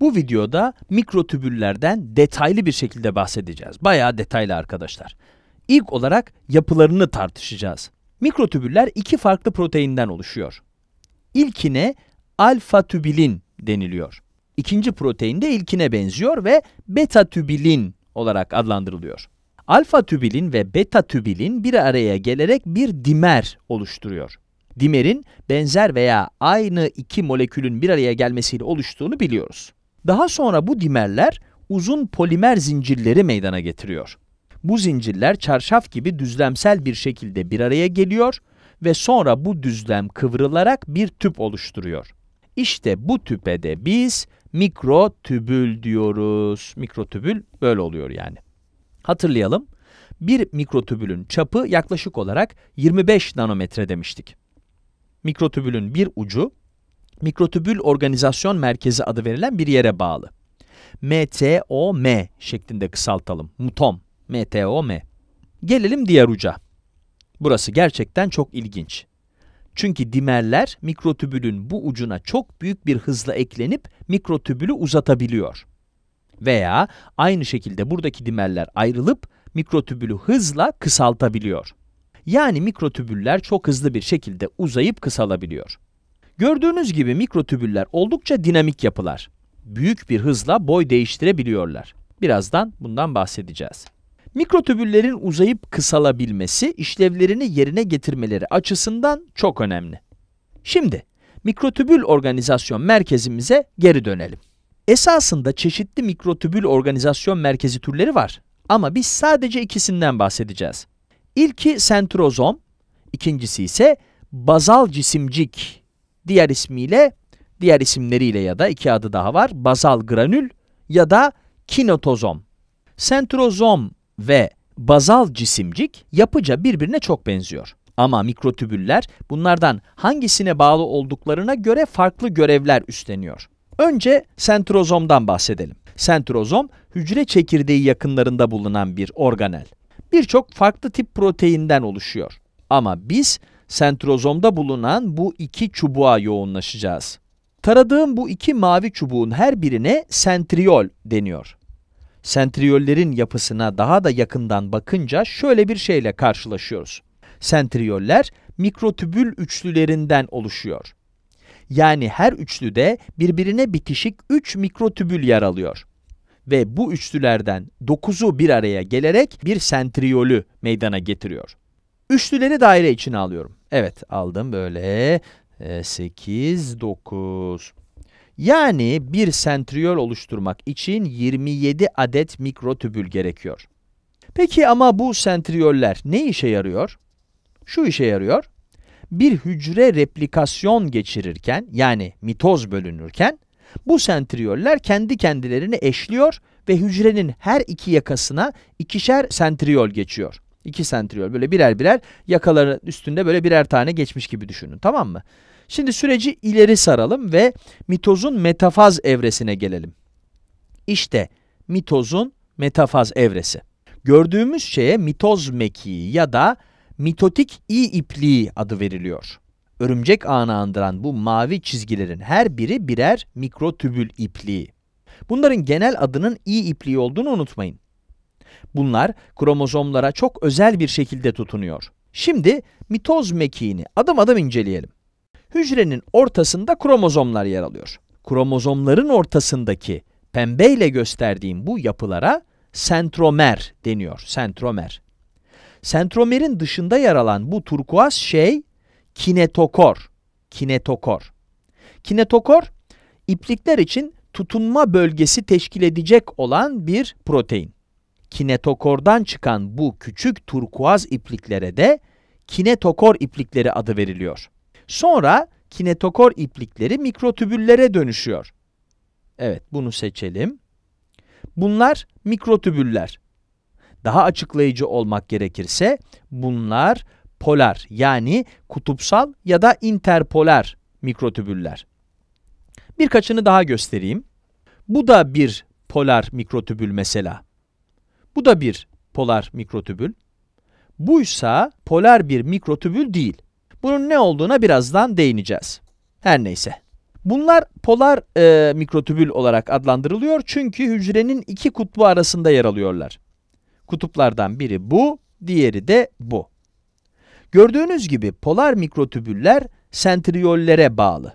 Bu videoda mikrotübüllerden detaylı bir şekilde bahsedeceğiz. Bayağı detaylı arkadaşlar. İlk olarak yapılarını tartışacağız. Mikrotübüller iki farklı proteinden oluşuyor. İlkine alfa tübülin deniliyor. İkinci protein de ilkine benziyor ve beta tübülin olarak adlandırılıyor. Alfa tübülin ve beta tübülin bir araya gelerek bir dimer oluşturuyor. Dimerin benzer veya aynı iki molekülün bir araya gelmesiyle oluştuğunu biliyoruz. Daha sonra bu dimerler uzun polimer zincirleri meydana getiriyor. Bu zincirler çarşaf gibi düzlemsel bir şekilde bir araya geliyor ve sonra bu düzlem kıvrılarak bir tüp oluşturuyor. İşte bu tüpe de biz mikrotübül diyoruz. Mikrotübül böyle oluyor yani. Hatırlayalım. Bir mikrotübülün çapı yaklaşık olarak 25 nanometre demiştik. Mikrotübülün bir ucu mikrotübül organizasyon merkezi adı verilen bir yere bağlı. MTOM şeklinde kısaltalım. MUTOM. MTOM. Gelelim diğer uca. Burası gerçekten çok ilginç. Çünkü dimerler mikrotübülün bu ucuna çok büyük bir hızla eklenip mikrotübülü uzatabiliyor. Veya aynı şekilde buradaki dimerler ayrılıp mikrotübülü hızla kısaltabiliyor. Yani mikrotübüller çok hızlı bir şekilde uzayıp kısalabiliyor. Gördüğünüz gibi mikrotübüller oldukça dinamik yapılar. Büyük bir hızla boy değiştirebiliyorlar. Birazdan bundan bahsedeceğiz. Mikrotübüllerin uzayıp kısalabilmesi, işlevlerini yerine getirmeleri açısından çok önemli. Şimdi, mikrotübül organizasyon merkezimize geri dönelim. Esasında çeşitli mikrotübül organizasyon merkezi türleri var. Ama biz sadece ikisinden bahsedeceğiz. İlki sentrozom, ikincisi ise bazal cisimcik diğer ismiyle, diğer isimleriyle ya da iki adı daha var, bazal granül ya da kinotozom. Sentrozom ve bazal cisimcik yapıca birbirine çok benziyor. Ama mikrotübüller bunlardan hangisine bağlı olduklarına göre farklı görevler üstleniyor. Önce sentrozomdan bahsedelim. Sentrozom, hücre çekirdeği yakınlarında bulunan bir organel. Birçok farklı tip proteinden oluşuyor. Ama biz sentrozomda bulunan bu iki çubuğa yoğunlaşacağız. Taradığım bu iki mavi çubuğun her birine sentriol deniyor. Sentriollerin yapısına daha da yakından bakınca şöyle bir şeyle karşılaşıyoruz. Sentriyoller mikrotübül üçlülerinden oluşuyor. Yani her üçlüde birbirine bitişik 3 mikrotübül yer alıyor. Ve bu üçlülerden 9'u bir araya gelerek bir sentriyolü meydana getiriyor. Üçlüleri daire içine alıyorum. Evet aldım böyle. E, 8, 9. Yani bir sentriyol oluşturmak için 27 adet mikrotübül gerekiyor. Peki ama bu sentriyoller ne işe yarıyor? Şu işe yarıyor. Bir hücre replikasyon geçirirken yani mitoz bölünürken bu sentriyoller kendi kendilerini eşliyor ve hücrenin her iki yakasına ikişer sentriyol geçiyor. 2 sentriyol böyle birer birer yakaların üstünde böyle birer tane geçmiş gibi düşünün tamam mı? Şimdi süreci ileri saralım ve mitozun metafaz evresine gelelim. İşte mitozun metafaz evresi. Gördüğümüz şeye mitoz mekiği ya da mitotik i ipliği adı veriliyor. Örümcek ağını andıran bu mavi çizgilerin her biri birer mikrotübül ipliği. Bunların genel adının i ipliği olduğunu unutmayın. Bunlar kromozomlara çok özel bir şekilde tutunuyor. Şimdi mitoz mekiğini adım adım inceleyelim. Hücrenin ortasında kromozomlar yer alıyor. Kromozomların ortasındaki pembeyle gösterdiğim bu yapılara sentromer deniyor. Sentromer. Sentromerin dışında yer alan bu turkuaz şey kinetokor. Kinetokor. Kinetokor iplikler için tutunma bölgesi teşkil edecek olan bir protein kinetokordan çıkan bu küçük turkuaz ipliklere de kinetokor iplikleri adı veriliyor. Sonra kinetokor iplikleri mikrotübüllere dönüşüyor. Evet, bunu seçelim. Bunlar mikrotübüller. Daha açıklayıcı olmak gerekirse bunlar polar yani kutupsal ya da interpolar mikrotübüller. Birkaçını daha göstereyim. Bu da bir polar mikrotübül mesela. Bu da bir polar mikrotübül. Buysa polar bir mikrotübül değil. Bunun ne olduğuna birazdan değineceğiz. Her neyse. Bunlar polar e, mikrotübül olarak adlandırılıyor çünkü hücrenin iki kutbu arasında yer alıyorlar. Kutuplardan biri bu, diğeri de bu. Gördüğünüz gibi polar mikrotübüller sentriyollere bağlı.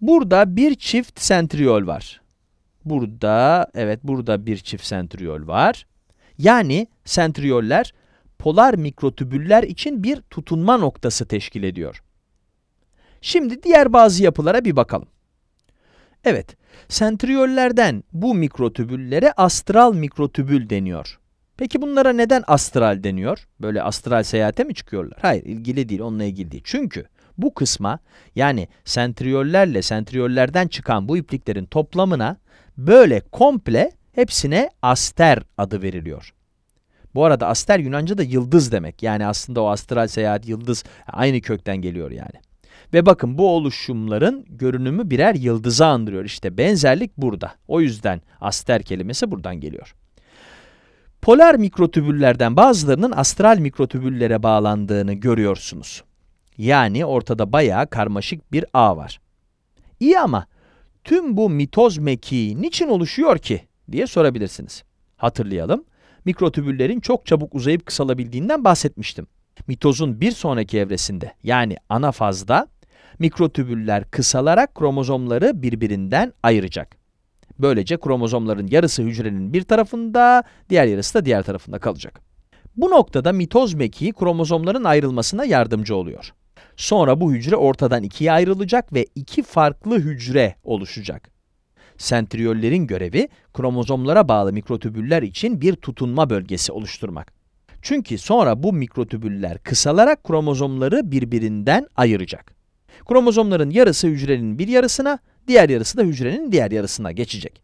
Burada bir çift sentriyol var. Burada evet burada bir çift sentriyol var. Yani sentriyoller polar mikrotübüller için bir tutunma noktası teşkil ediyor. Şimdi diğer bazı yapılara bir bakalım. Evet, sentriyollerden bu mikrotübüllere astral mikrotübül deniyor. Peki bunlara neden astral deniyor? Böyle astral seyahate mi çıkıyorlar? Hayır, ilgili değil, onunla ilgili değil. Çünkü bu kısma yani sentriyollerle sentriyollerden çıkan bu ipliklerin toplamına böyle komple hepsine aster adı veriliyor. Bu arada aster Yunanca da yıldız demek. Yani aslında o astral seyahat yıldız aynı kökten geliyor yani. Ve bakın bu oluşumların görünümü birer yıldızı andırıyor. İşte benzerlik burada. O yüzden aster kelimesi buradan geliyor. Polar mikrotübüllerden bazılarının astral mikrotübüllere bağlandığını görüyorsunuz. Yani ortada bayağı karmaşık bir ağ var. İyi ama tüm bu mitoz mekiği niçin oluşuyor ki diye sorabilirsiniz. Hatırlayalım, mikrotübüllerin çok çabuk uzayıp kısalabildiğinden bahsetmiştim. Mitozun bir sonraki evresinde yani ana fazda mikrotübüller kısalarak kromozomları birbirinden ayıracak. Böylece kromozomların yarısı hücrenin bir tarafında, diğer yarısı da diğer tarafında kalacak. Bu noktada mitoz mekiği kromozomların ayrılmasına yardımcı oluyor. Sonra bu hücre ortadan ikiye ayrılacak ve iki farklı hücre oluşacak. Sentriyollerin görevi, kromozomlara bağlı mikrotübüller için bir tutunma bölgesi oluşturmak. Çünkü sonra bu mikrotübüller kısalarak kromozomları birbirinden ayıracak. Kromozomların yarısı hücrenin bir yarısına, diğer yarısı da hücrenin diğer yarısına geçecek.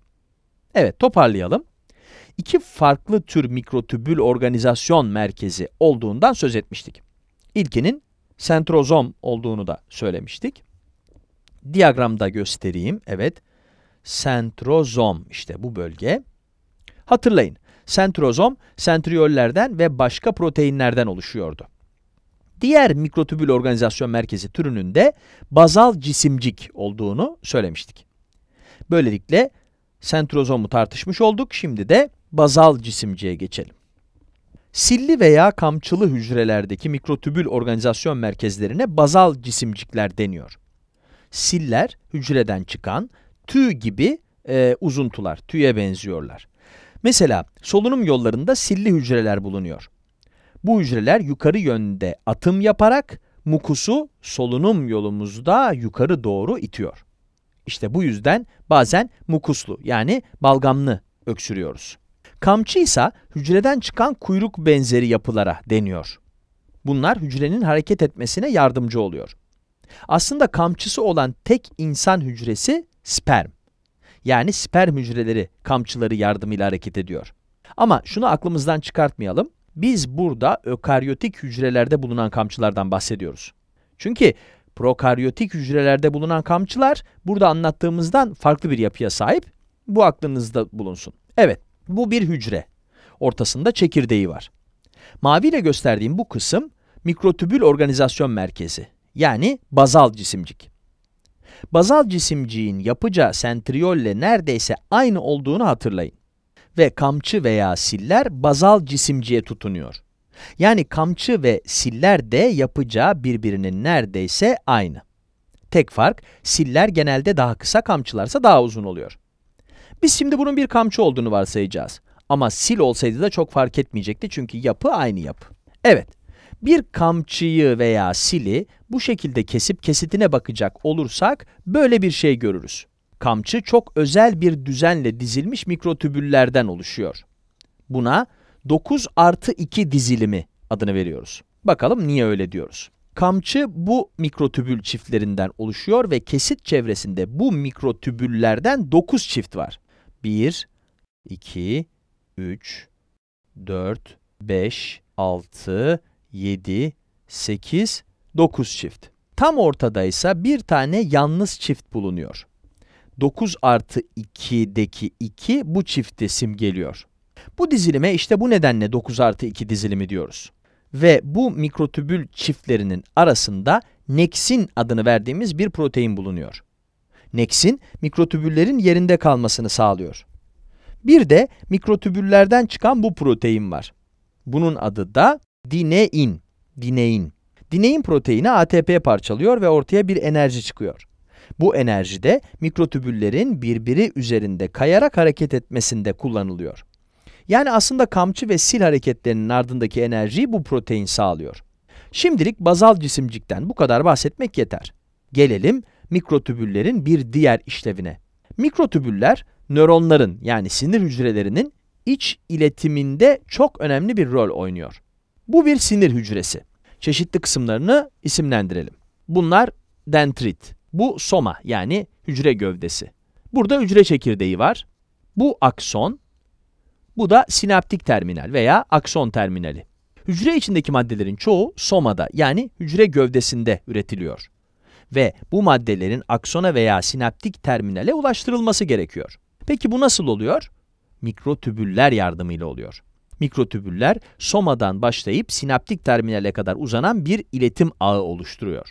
Evet, toparlayalım. İki farklı tür mikrotübül organizasyon merkezi olduğundan söz etmiştik. İlkinin sentrozom olduğunu da söylemiştik. Diyagramda göstereyim. Evet. Sentrozom işte bu bölge. Hatırlayın. Sentrozom sentriyollerden ve başka proteinlerden oluşuyordu. Diğer mikrotübül organizasyon merkezi türünün de bazal cisimcik olduğunu söylemiştik. Böylelikle sentrozomu tartışmış olduk. Şimdi de bazal cisimciğe geçelim. Silli veya kamçılı hücrelerdeki mikrotübül organizasyon merkezlerine bazal cisimcikler deniyor. Siller hücreden çıkan tüy gibi e, uzuntular, tüye benziyorlar. Mesela solunum yollarında silli hücreler bulunuyor. Bu hücreler yukarı yönde atım yaparak mukusu solunum yolumuzda yukarı doğru itiyor. İşte bu yüzden bazen mukuslu yani balgamlı öksürüyoruz. Kamçı ise hücreden çıkan kuyruk benzeri yapılara deniyor. Bunlar hücrenin hareket etmesine yardımcı oluyor. Aslında kamçısı olan tek insan hücresi sperm. Yani sperm hücreleri kamçıları yardımıyla hareket ediyor. Ama şunu aklımızdan çıkartmayalım. Biz burada ökaryotik hücrelerde bulunan kamçılardan bahsediyoruz. Çünkü prokaryotik hücrelerde bulunan kamçılar burada anlattığımızdan farklı bir yapıya sahip. Bu aklınızda bulunsun. Evet, bu bir hücre. Ortasında çekirdeği var. Maviyle gösterdiğim bu kısım mikrotübül organizasyon merkezi yani bazal cisimcik. Bazal cisimciğin yapıca sentriyolle neredeyse aynı olduğunu hatırlayın. Ve kamçı veya siller bazal cisimciğe tutunuyor. Yani kamçı ve siller de yapacağı birbirinin neredeyse aynı. Tek fark, siller genelde daha kısa, kamçılarsa daha uzun oluyor. Biz şimdi bunun bir kamçı olduğunu varsayacağız. Ama sil olsaydı da çok fark etmeyecekti çünkü yapı aynı yapı. Evet, bir kamçıyı veya sili bu şekilde kesip kesitine bakacak olursak böyle bir şey görürüz. Kamçı çok özel bir düzenle dizilmiş mikrotübüllerden oluşuyor. Buna 9 artı 2 dizilimi adını veriyoruz. Bakalım niye öyle diyoruz. Kamçı bu mikrotübül çiftlerinden oluşuyor ve kesit çevresinde bu mikrotübüllerden 9 çift var. 1, 2, 3, 4, 5, 6, 7, 8, 9 çift. Tam ortada ise bir tane yalnız çift bulunuyor. 9 artı 2'deki 2 bu çifti simgeliyor. Bu dizilime işte bu nedenle 9 artı 2 dizilimi diyoruz. Ve bu mikrotübül çiftlerinin arasında nexin adını verdiğimiz bir protein bulunuyor. Nex'in mikrotübüllerin yerinde kalmasını sağlıyor. Bir de mikrotübüllerden çıkan bu protein var. Bunun adı da dinein. Dinein. Dinein proteini ATP parçalıyor ve ortaya bir enerji çıkıyor. Bu enerji de mikrotübüllerin birbiri üzerinde kayarak hareket etmesinde kullanılıyor. Yani aslında kamçı ve sil hareketlerinin ardındaki enerjiyi bu protein sağlıyor. Şimdilik bazal cisimcikten bu kadar bahsetmek yeter. Gelelim mikrotübüllerin bir diğer işlevine. Mikrotübüller nöronların yani sinir hücrelerinin iç iletiminde çok önemli bir rol oynuyor. Bu bir sinir hücresi. Çeşitli kısımlarını isimlendirelim. Bunlar dendrit. Bu soma yani hücre gövdesi. Burada hücre çekirdeği var. Bu akson. Bu da sinaptik terminal veya akson terminali. Hücre içindeki maddelerin çoğu somada yani hücre gövdesinde üretiliyor ve bu maddelerin aksona veya sinaptik terminale ulaştırılması gerekiyor. Peki bu nasıl oluyor? Mikrotübüller yardımıyla oluyor. Mikrotübüller somadan başlayıp sinaptik terminale kadar uzanan bir iletim ağı oluşturuyor.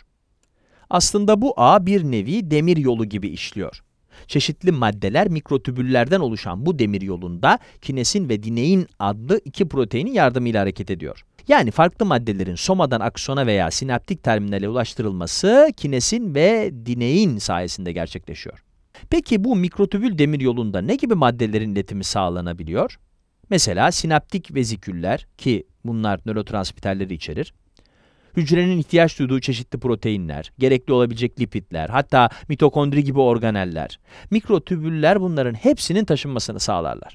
Aslında bu ağ bir nevi demir yolu gibi işliyor. Çeşitli maddeler mikrotübüllerden oluşan bu demir yolunda kinesin ve dinein adlı iki proteinin yardımıyla hareket ediyor. Yani farklı maddelerin somadan aksona veya sinaptik terminale ulaştırılması kinesin ve dinein sayesinde gerçekleşiyor. Peki bu mikrotübül demir yolunda ne gibi maddelerin iletimi sağlanabiliyor? Mesela sinaptik veziküller ki bunlar nörotransmitterleri içerir. Hücrenin ihtiyaç duyduğu çeşitli proteinler, gerekli olabilecek lipidler, hatta mitokondri gibi organeller, mikrotübüller bunların hepsinin taşınmasını sağlarlar.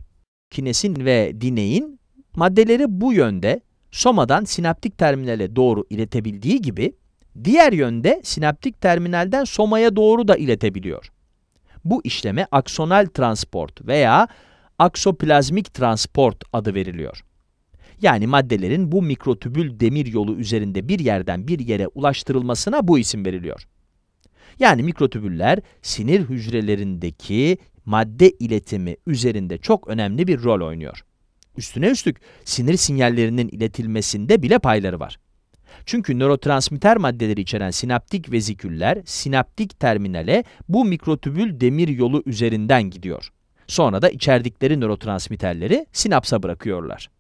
Kinesin ve dineyin maddeleri bu yönde somadan sinaptik terminale doğru iletebildiği gibi diğer yönde sinaptik terminalden somaya doğru da iletebiliyor. Bu işleme aksonal transport veya aksoplazmik transport adı veriliyor. Yani maddelerin bu mikrotübül demir yolu üzerinde bir yerden bir yere ulaştırılmasına bu isim veriliyor. Yani mikrotübüller sinir hücrelerindeki madde iletimi üzerinde çok önemli bir rol oynuyor. Üstüne üstlük sinir sinyallerinin iletilmesinde bile payları var. Çünkü nörotransmitter maddeleri içeren sinaptik veziküller sinaptik terminale bu mikrotübül demir yolu üzerinden gidiyor. Sonra da içerdikleri nörotransmitterleri sinapsa bırakıyorlar.